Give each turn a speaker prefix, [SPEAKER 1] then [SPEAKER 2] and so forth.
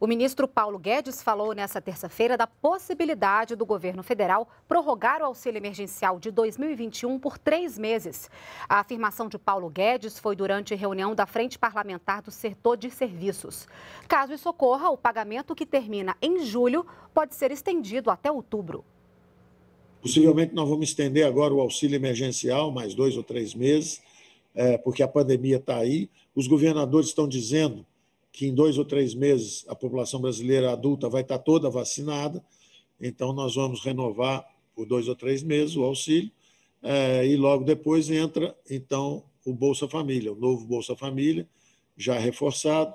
[SPEAKER 1] O ministro Paulo Guedes falou nesta terça-feira da possibilidade do governo federal prorrogar o auxílio emergencial de 2021 por três meses. A afirmação de Paulo Guedes foi durante reunião da Frente Parlamentar do Setor de Serviços. Caso isso ocorra, o pagamento que termina em julho pode ser estendido até outubro.
[SPEAKER 2] Possivelmente nós vamos estender agora o auxílio emergencial, mais dois ou três meses, é, porque a pandemia está aí. Os governadores estão dizendo que em dois ou três meses a população brasileira adulta vai estar toda vacinada, então nós vamos renovar por dois ou três meses o auxílio eh, e logo depois entra então o Bolsa Família, o novo Bolsa Família já reforçado